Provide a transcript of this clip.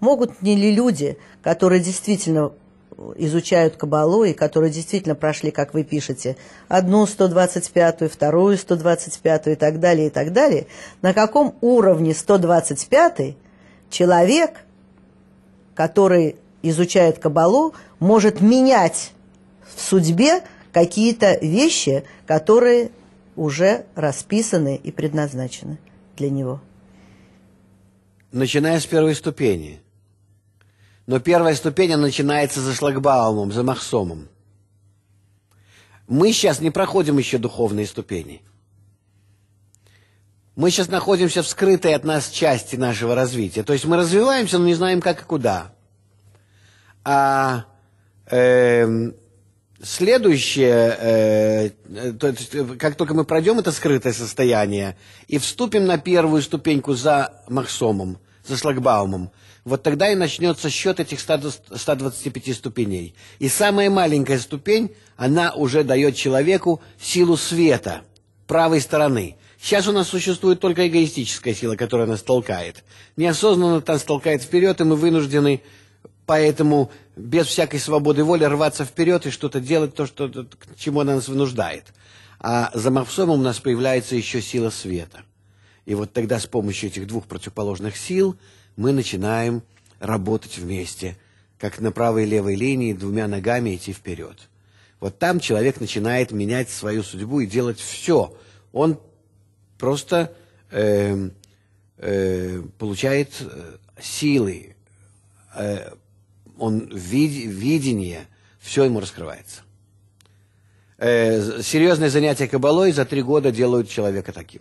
могут не ли люди, которые действительно изучают кабалу и которые действительно прошли, как вы пишете, одну 125-ю, вторую 125-ю и так далее, и так далее, на каком уровне 125-й человек, который изучает кабалу, может менять в судьбе какие-то вещи, которые уже расписаны и предназначены для него. Начиная с первой ступени – но первая ступень начинается за шлагбаумом, за махсомом. Мы сейчас не проходим еще духовные ступени. Мы сейчас находимся в скрытой от нас части нашего развития. То есть мы развиваемся, но не знаем как и куда. А э, следующее, э, то есть, э, как только мы пройдем это скрытое состояние и вступим на первую ступеньку за махсомом за шлагбаумом. Вот тогда и начнется счет этих 125 ступеней. И самая маленькая ступень, она уже дает человеку силу света, правой стороны. Сейчас у нас существует только эгоистическая сила, которая нас толкает. Неосознанно нас толкает вперед, и мы вынуждены поэтому без всякой свободы воли рваться вперед и что-то делать, то, что, к чему она нас вынуждает. А за Мавсомом у нас появляется еще сила света. И вот тогда с помощью этих двух противоположных сил мы начинаем работать вместе, как на правой и левой линии двумя ногами идти вперед. Вот там человек начинает менять свою судьбу и делать все. Он просто э, э, получает э, силы, э, он вид, видение, все ему раскрывается. Э, серьезные занятия кабалой за три года делают человека таким.